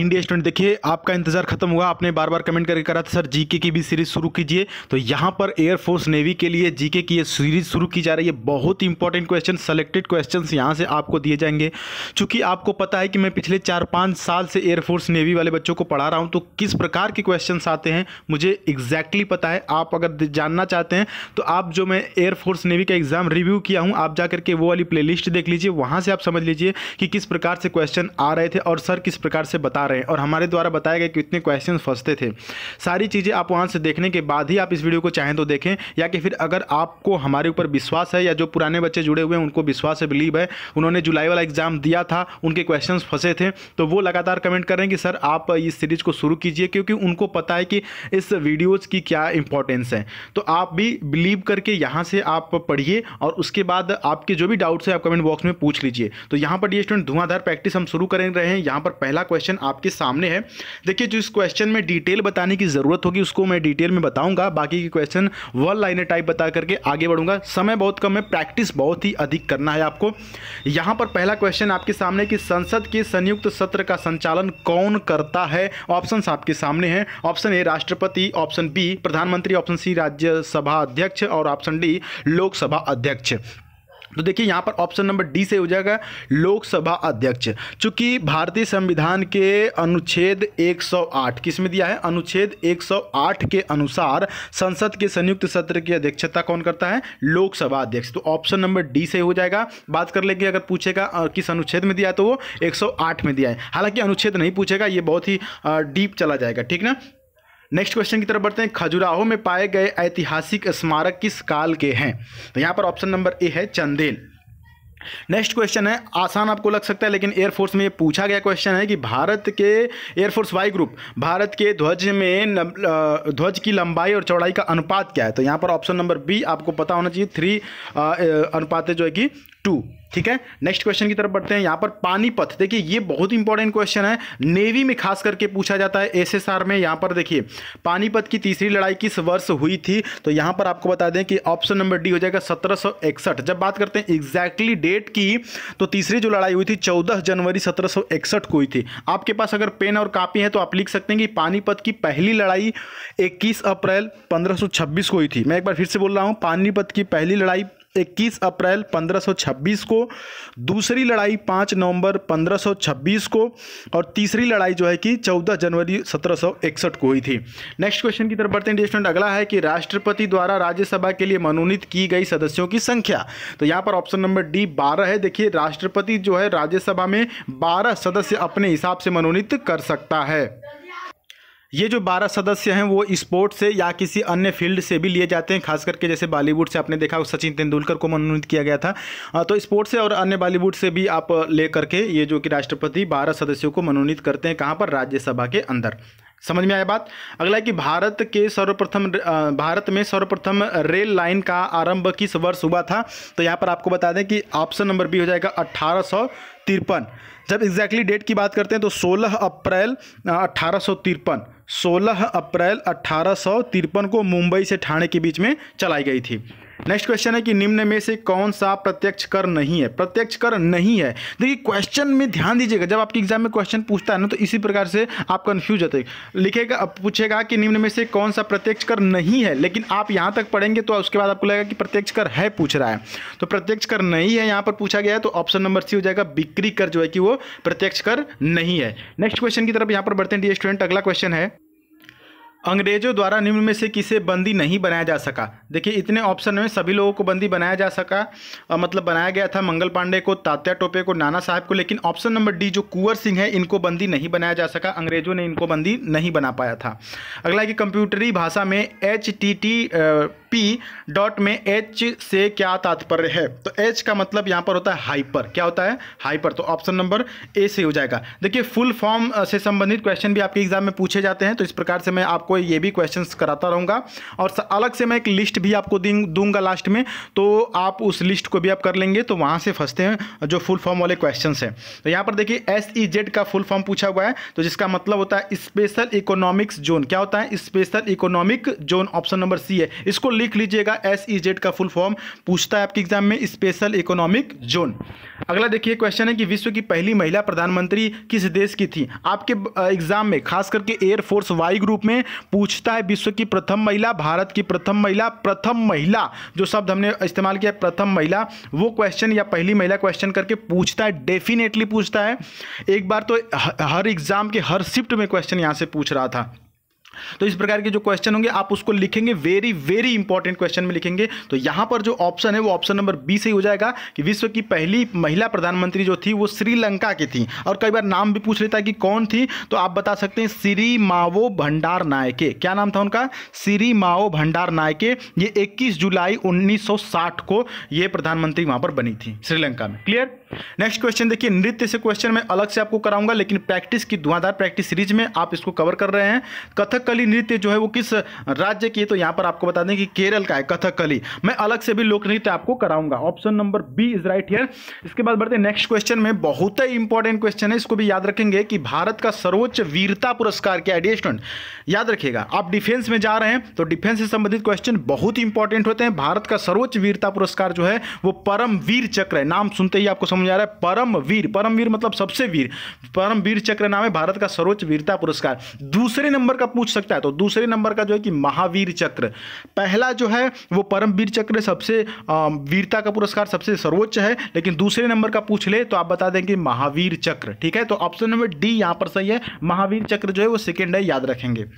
India student देखिए आपका इंतजार खत्म हुआ आपने बार बार कमेंट करके करा था सर जीके की भी सीरीज शुरू कीजिए तो यहाँ पर एयरफोर्स नेवी के लिए जीके की ये सीरीज शुरू की जा रही है बहुत इंपॉर्टेंट क्वेश्चन सेलेक्टेड क्वेश्चन यहाँ से आपको दिए जाएंगे चूंकि आपको पता है कि मैं पिछले चार पाँच साल से एयरफोर्स नेवी वाले बच्चों को पढ़ा रहा हूँ तो किस प्रकार के क्वेश्चन आते हैं मुझे एग्जैक्टली पता है आप अगर जानना चाहते हैं तो आप जो मैं एयरफोर्स नेवी का एग्जाम रिव्यू किया हूँ आप जा करके वो वाली प्ले देख लीजिए वहाँ से आप समझ लीजिए कि किस प्रकार से क्वेश्चन आ रहे थे और सर किस प्रकार से बता बता रहे हैं और हमारे द्वारा बताए गए कितने क्वेश्चन फंसते थे सारी चीज़ें आप वहाँ से देखने के बाद ही आप इस वीडियो को चाहें तो देखें या कि फिर अगर आपको हमारे ऊपर विश्वास है या जो पुराने बच्चे जुड़े हुए हैं उनको विश्वास है बिलीव है उन्होंने जुलाई वाला एग्जाम दिया था उनके क्वेश्चन फंसे थे तो वो लगातार कमेंट कर रहे हैं कि सर आप इस सीरीज़ को शुरू कीजिए क्योंकि उनको पता है कि इस वीडियोज़ की क्या इंपॉर्टेंस है तो आप भी बिलीव करके यहाँ से आप पढ़िए और उसके बाद आपके जो भी डाउट्स है आप कमेंट बॉक्स में पूछ लीजिए तो यहाँ पर डी स्टूडेंट धुआंधार प्रैक्टिस हम शुरू कर रहे हैं यहाँ पर पहला क्वेश्चन आप आपके सामने है देखिए जो इस क्वेश्चन में डिटेल बताने की ज़रूरत होगी उसको मैं डिटेल में बताऊंगा बाकी के क्वेश्चन वन लाइनर टाइप बता करके आगे बढ़ूंगा समय बहुत कम है प्रैक्टिस बहुत ही अधिक करना है आपको यहां पर पहला क्वेश्चन आपके सामने कि संसद के संयुक्त सत्र का संचालन कौन करता है ऑप्शन आपके सामने हैं ऑप्शन ए राष्ट्रपति ऑप्शन बी प्रधानमंत्री ऑप्शन सी राज्यसभा अध्यक्ष और ऑप्शन डी लोकसभा अध्यक्ष तो देखिए यहाँ पर ऑप्शन नंबर डी से हो जाएगा लोकसभा अध्यक्ष चूंकि भारतीय संविधान के अनुच्छेद 108 किस में दिया है अनुच्छेद 108 के अनुसार संसद के संयुक्त सत्र की अध्यक्षता कौन करता है लोकसभा अध्यक्ष तो ऑप्शन नंबर डी से हो जाएगा बात कर लेंगे अगर पूछेगा किस अनुच्छेद में दिया है तो वो 108 में दिया है हालांकि अनुच्छेद नहीं पूछेगा ये बहुत ही डीप चला जाएगा ठीक ना नेक्स्ट क्वेश्चन की तरफ बढ़ते हैं खजुराहो में पाए गए ऐतिहासिक स्मारक किस काल के हैं तो यहाँ पर ऑप्शन नंबर ए है चंदेल नेक्स्ट क्वेश्चन है आसान आपको लग सकता है लेकिन एयरफोर्स में ये पूछा गया क्वेश्चन है कि भारत के एयरफोर्स वाई ग्रुप भारत के ध्वज में ध्वज की लंबाई और चौड़ाई का अनुपात क्या है तो यहाँ पर ऑप्शन नंबर बी आपको पता होना चाहिए थ्री अनुपात जो है कि टू ठीक है नेक्स्ट क्वेश्चन की तरफ बढ़ते हैं यहाँ पर पानीपत देखिए ये बहुत इंपॉर्टेंट क्वेश्चन है नेवी में खास करके पूछा जाता है एसएसआर में यहाँ पर देखिए पानीपत की तीसरी लड़ाई किस वर्ष हुई थी तो यहां पर आपको बता दें कि ऑप्शन नंबर डी हो जाएगा सत्रह जब बात करते हैं एग्जैक्टली डेट की तो तीसरी जो लड़ाई हुई थी चौदह जनवरी सत्रह को हुई थी आपके पास अगर पेन और कापी है तो आप लिख सकते हैं कि पानीपत की पहली लड़ाई इक्कीस अप्रैल पंद्रह को हुई थी मैं एक बार फिर से बोल रहा हूँ पानीपत की पहली लड़ाई 21 अप्रैल 1526 को दूसरी लड़ाई 5 नवंबर 1526 को और तीसरी लड़ाई जो है कि 14 जनवरी 1761 को हुई थी नेक्स्ट क्वेश्चन की तरफ बढ़ते हैं स्टूडेंट अगला है कि राष्ट्रपति द्वारा राज्यसभा के लिए मनोनीत की गई सदस्यों की संख्या तो यहाँ पर ऑप्शन नंबर डी बारह है देखिए राष्ट्रपति जो है राज्यसभा में बारह सदस्य अपने हिसाब से मनोनीत कर सकता है ये जो बारह सदस्य हैं वो स्पोर्ट से या किसी अन्य फील्ड से भी लिए जाते हैं खास करके जैसे बॉलीवुड से आपने देखा सचिन तेंदुलकर को मनोनीत किया गया था तो स्पोर्ट से और अन्य बॉलीवुड से भी आप ले करके ये जो कि राष्ट्रपति बारह सदस्यों को मनोनीत करते हैं कहाँ पर राज्यसभा के अंदर समझ में आया बात अगला है कि भारत के सर्वप्रथम भारत में सर्वप्रथम रेल लाइन का आरंभ किस वर्ष हुआ था तो यहाँ पर आपको बता दें कि ऑप्शन नंबर बी हो जाएगा अट्ठारह जब एग्जैक्टली डेट की बात करते हैं तो 16 अप्रैल अट्ठारह 16 अप्रैल अट्ठारह को मुंबई से ठाणे के बीच में चलाई गई थी नेक्स्ट क्वेश्चन है कि निम्न में से कौन सा प्रत्यक्ष कर नहीं है प्रत्यक्ष कर नहीं है देखिए क्वेश्चन में ध्यान दीजिएगा जब आपके एग्जाम में क्वेश्चन पूछता है ना तो इसी प्रकार से आप कन्फ्यूज होते लिखेगा पूछेगा कि निम्न में से कौन सा प्रत्यक्ष कर नहीं है लेकिन आप यहाँ तक पढ़ेंगे तो उसके बाद आपको लगेगा कि प्रत्यक्ष कर है पूछ रहा है तो प्रत्यक्ष कर नहीं है यहाँ पर पूछा गया है तो ऑप्शन नंबर सी हो जाएगा बिक्री कर जो है कि वो प्रत्यक्ष कर नहीं है नेक्स्ट क्वेश्चन की तरफ यहाँ पर बढ़ते हैं डी स्टूडेंट अगला क्वेश्चन है अंग्रेजों द्वारा निम्न में से किसे बंदी नहीं बनाया जा सका देखिए इतने ऑप्शन में सभी लोगों को बंदी बनाया जा सका आ, मतलब बनाया गया था मंगल पांडे को तात्या टोपे को नाना साहब को लेकिन ऑप्शन नंबर डी जो कुंवर सिंह है इनको बंदी नहीं बनाया जा सका अंग्रेजों ने इनको बंदी नहीं बना पाया था अगला कि कंप्यूटरी भाषा में H T T P dot में एच से क्या तात्पर्य है तो एच का मतलब यहाँ पर होता है हाइपर क्या होता है हाइपर तो ऑप्शन नंबर ए से हो जाएगा देखिए फुल फॉर्म से संबंधित क्वेश्चन भी आपके एग्जाम में पूछे जाते हैं तो इस प्रकार से मैं आपको ये भी क्वेश्चन कराता रहूँगा और अलग से मैं एक लिस्ट भी आपको दूंगा लास्ट में तो आप उस लिस्ट को भी आप कर लेंगे तो वहाँ से फंसते हैं जो फुल फॉर्म वाले क्वेश्चन हैं तो यहाँ पर देखिए एस ई जेड का फुल फॉर्म पूछा हुआ है तो जिसका मतलब होता है स्पेशल इकोनॉमिक्स जोन क्या होता है special economic zone option number C है इसको लिख लीजिएगा एस ई जेड का फुल फॉर्म पूछता है आपके एग्जाम में स्पेशल इकोनॉमिक जोन अगला देखिए क्वेश्चन है कि विश्व की पहली महिला प्रधानमंत्री किस देश की थी आपके एग्जाम में खास करके एयरफोर्स वाई ग्रुप में पूछता है विश्व की प्रथम महिला भारत की प्रथम महिला प्रथम महिला जो शब्द हमने इस्तेमाल किया प्रथम महिला वो क्वेश्चन या पहली महिला क्वेश्चन करके पूछता है डेफिनेटली पूछता है एक बार तो हर एग्जाम के हर शिफ्ट में क्वेश्चन यहाँ से पूछ रहा था तो इस प्रकार के जो क्वेश्चन होंगे आप उसको लिखेंगे वेरी वेरी इंपॉर्टेंट क्वेश्चन में लिखेंगे तो यहां पर जो ऑप्शन है वो ऑप्शन नंबर बी से ही हो जाएगा कि विश्व की पहली महिला प्रधानमंत्री जो थी वो श्रीलंका की थी और कई बार नाम भी पूछ लेता है कि कौन थी तो आप बता सकते हैं श्री माओ भंडार नायके क्या नाम था उनका श्री माओ भंडार नायके ये इक्कीस जुलाई उन्नीस को ये प्रधानमंत्री वहां पर बनी थी श्रीलंका में क्लियर नेक्स्ट क्वेश्चन देखिए नृत्य से क्वेश्चन मैं अलग से आपको कराऊंगा लेकिन प्रैक्टिस की धुआंधार प्रैक्टिस सीरीज में आप इसको कवर कर रहे हैं कथक कथकली नृत्य जो है वो किस राज्य की है तो यहाँ पर आपको बता दें कि केरल का है कथकली मैं अलग से भी लोक नृत्य आपको कराऊंगा option number B is right here इसके बाद बढ़ते नेक्स्ट क्वेश्चन में बहुत ही इंपॉर्टेंट क्वेश्चन है इसको भी याद रखेंगे कि भारत का सर्वोच्च वीरता पुरस्कार क्या है स्टूडेंट याद रखिएगा आप डिफेंस में जा रहे हैं तो डिफेंस से संबंधित क्वेश्चन बहुत इंपॉर्टेंट होते हैं भारत का सर्वोच्च वीरता पुरस्कार जो है वो परम वीर चक्र है नाम सुनते ही आपको समझ आ रहा है परम वीर परम वीर मतलब सबसे वीर परम वीर चक्र नाम है भारत का सर्वोच्च वीरता पुरस्कार दूसरे नंबर का पूछ सकता है तो दूसरे नंबर का जो है कि महावीर चक्र पहला जो है वो परमवीर चक्र सबसे वीरता का पुरस्कार सबसे सर्वोच्च है लेकिन दूसरे नंबर का पूछ ले तो आप बता दें कि महावीर चक्र ठीक है तो ऑप्शन नंबर डी यहां पर सही है महावीर चक्र जो है वो सेकेंड है याद रखेंगे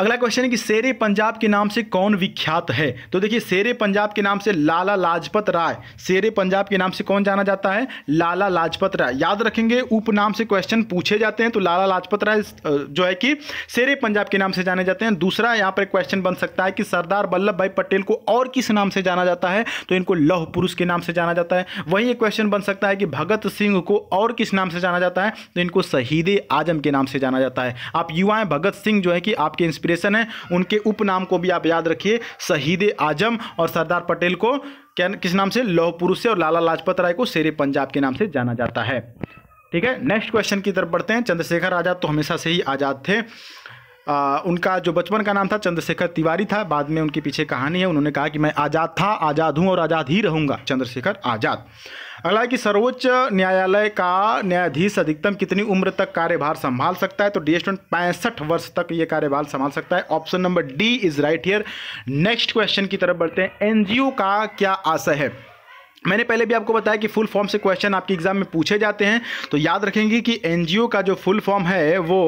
अगला क्वेश्चन है कि शेर पंजाब के नाम से कौन विख्यात है तो देखिए शेरे पंजाब के नाम से लाला लाजपत राय शेरे पंजाब के नाम से कौन जाना जाता है लाला लाजपत राय याद रखेंगे उपनाम से क्वेश्चन पूछे जाते हैं तो लाला लाजपत राय जो है कि शेरे पंजाब के नाम से जाने जाते हैं दूसरा यहाँ पर क्वेश्चन बन सकता है कि सरदार वल्लभ भाई पटेल को और किस नाम से जाना जाता है तो इनको लौह पुरुष के नाम से जाना जाता है वही एक क्वेश्चन बन सकता है कि भगत सिंह को और किस नाम से जाना जाता है तो इनको शहीद आजम के नाम से जाना जाता है आप युवाएं भगत सिंह जो है कि आपके इंस्पिर इंस्पिरेशन है उनके उपनाम को भी आप याद रखिए शहीद आजम और सरदार पटेल को क्या किस नाम से लौह पुरुष से और लाला लाजपत राय को शेर पंजाब के नाम से जाना जाता है ठीक है नेक्स्ट क्वेश्चन की तरफ बढ़ते हैं चंद्रशेखर आज़ाद तो हमेशा से ही आज़ाद थे आ, उनका जो बचपन का नाम था चंद्रशेखर तिवारी था बाद में उनके पीछे कहानी है उन्होंने कहा कि मैं आज़ाद था आज़ाद हूँ और आज़ाद ही रहूँगा चंद्रशेखर आज़ाद अगला है कि सर्वोच्च न्यायालय का न्यायाधीश अधिकतम कितनी उम्र तक कार्यभार संभाल सकता है तो डी स्टूडेंट पैंसठ वर्ष तक ये कार्यभार संभाल सकता है option number D is right here next question की तरफ बढ़ते हैं एन का क्या आशय है मैंने पहले भी आपको बताया कि फुल फॉर्म से क्वेश्चन आपके एग्जाम में पूछे जाते हैं तो याद रखेंगे कि एनजीओ का जो फुल फॉर्म है वो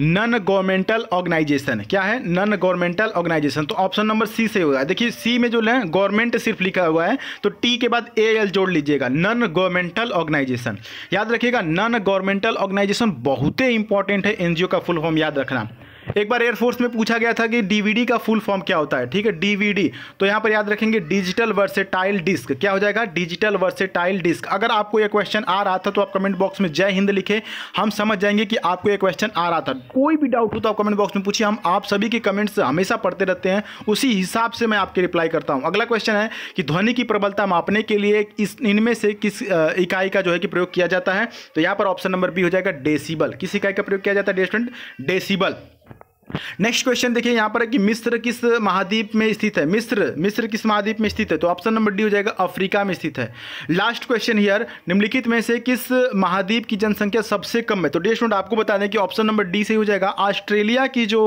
नन गवर्नमेंटल ऑर्गेनाइजेशन क्या है नन गवर्नमेंटल ऑर्गेनाइजेशन तो ऑप्शन नंबर सी से होगा देखिए सी में जो है गवर्नमेंट सिर्फ लिखा हुआ है तो टी के बाद ए एल जोड़ लीजिएगा नन गवर्नमेंटल ऑर्गेनाइजेशन याद रखिएगा नन गवर्नमेंटल ऑर्गेनाइजेशन बहुत ही इंपॉर्टेंट है एनजीओ का फुल फॉर्म याद रखना एक बार एयरफोर्स में पूछा गया था कि डीवीडी का फुल फॉर्म क्या होता है ठीक है डीवीडी तो यहां पर याद रखेंगे डिजिटल वर्सेटाइल डिस्क क्या हो जाएगा डिजिटल वर्सेटाइल डिस्क अगर आपको यह क्वेश्चन आ रहा था तो आप कमेंट बॉक्स में जय हिंद लिखे हम समझ जाएंगे कि आपको यह क्वेश्चन आ रहा था कोई भी डाउट हो तो आप कमेंट बॉक्स में पूछिए हम आप सभी के कमेंट्स हमेशा पढ़ते रहते हैं उसी हिसाब से मैं आपके रिप्लाई करता हूं अगला क्वेश्चन है कि ध्वनि की प्रबलता मापने के लिए इस इनमें से किस इकाई का जो है कि प्रयोग किया जाता है तो यहां पर ऑप्शन नंबर बी हो जाएगा डेसीबल किस इकाई का प्रयोग किया जाता है डेसीबल नेक्स्ट क्वेश्चन देखिए यहाँ पर है कि मिस्र किस महाद्वीप में स्थित है मिस्र मिस्र किस महाद्वीप में स्थित है तो ऑप्शन नंबर डी हो जाएगा अफ्रीका में स्थित है लास्ट क्वेश्चन हियर निम्नलिखित में से किस महाद्वीप की जनसंख्या सबसे कम है तो डे स्टूडेंट आपको बता दें कि ऑप्शन नंबर डी से हो जाएगा ऑस्ट्रेलिया की जो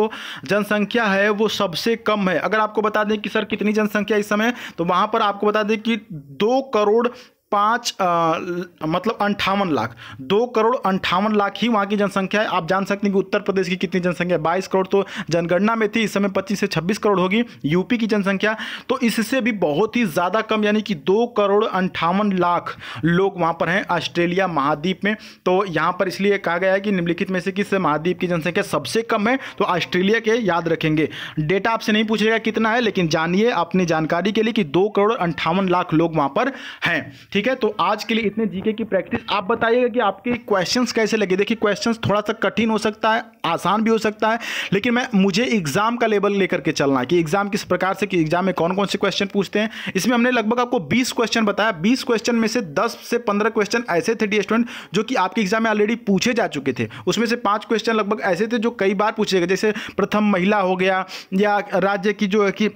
जनसंख्या है वो सबसे कम है अगर आपको बता दें कि सर कितनी जनसंख्या इस समय तो वहाँ पर आपको बता दें कि दो करोड़ पाँच मतलब अंठावन लाख दो करोड़ अंठावन लाख ही वहाँ की जनसंख्या है आप जान सकते हैं कि उत्तर प्रदेश की कितनी जनसंख्या है बाईस करोड़ तो जनगणना में थी इस समय पच्चीस से छब्बीस करोड़ होगी यूपी की जनसंख्या तो इससे भी बहुत ही ज़्यादा कम यानी कि दो करोड़ अंठावन लाख लोग वहाँ पर हैं ऑस्ट्रेलिया महाद्वीप में तो यहाँ पर इसलिए कहा गया है कि निम्नलिखित में से किस महाद्वीप की जनसंख्या सबसे कम है तो ऑस्ट्रेलिया के याद रखेंगे डेटा आपसे नहीं पूछेगा कितना है लेकिन जानिए अपनी जानकारी के लिए कि दो करोड़ अंठावन लाख लोग वहाँ पर हैं ठीक है तो आज के लिए इतने जीके की प्रैक्टिस आप बताइएगा कि आपके क्वेश्चंस कैसे लगे देखिए क्वेश्चंस थोड़ा सा कठिन हो सकता है आसान भी हो सकता है लेकिन मैं मुझे एग्जाम का लेवल लेकर के चलना है कि एग्जाम किस प्रकार से कि एग्जाम में कौन कौन से क्वेश्चन पूछते हैं इसमें हमने लगभग आपको बीस क्वेश्चन बताया बीस क्वेश्चन में से दस से पंद्रह क्वेश्चन ऐसे थे डी स्टूडेंट जो कि आपके एग्जाम में ऑलरेडी पूछे जा चुके थे उसमें से पाँच क्वेश्चन लगभग ऐसे थे जो कई बार पूछे गए जैसे प्रथम महिला हो गया या राज्य की जो है कि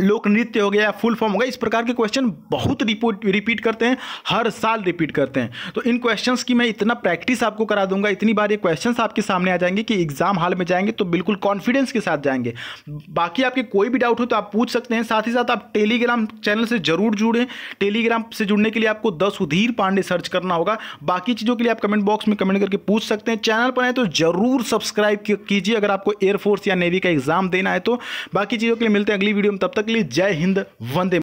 लोक नृत्य हो गया फुल फॉर्म हो गया इस प्रकार के क्वेश्चन बहुत रिपोर्ट रिपीट करते हैं हर साल रिपीट करते हैं तो इन क्वेश्चंस की मैं इतना प्रैक्टिस आपको करा दूंगा इतनी बार ये क्वेश्चंस आपके सामने आ जाएंगे कि एग्जाम हाल में जाएंगे तो बिल्कुल कॉन्फिडेंस के साथ जाएंगे बाकी आपके कोई भी डाउट हो तो आप पूछ सकते हैं साथ ही साथ आप टेलीग्राम चैनल से जरूर जुड़ें टेलीग्राम से जुड़ने के लिए आपको दस उधीर पांडे सर्च करना होगा बाकी चीज़ों के लिए आप कमेंट बॉक्स में कमेंट करके पूछ सकते हैं चैनल पर आए तो जरूर सब्सक्राइब कीजिए अगर आपको एयरफोर्स या नेवी का एग्जाम देना है तो बाकी चीज़ों के लिए मिलते हैं अगली वीडियो में तब तक तक के लिए जय हिंद वंदे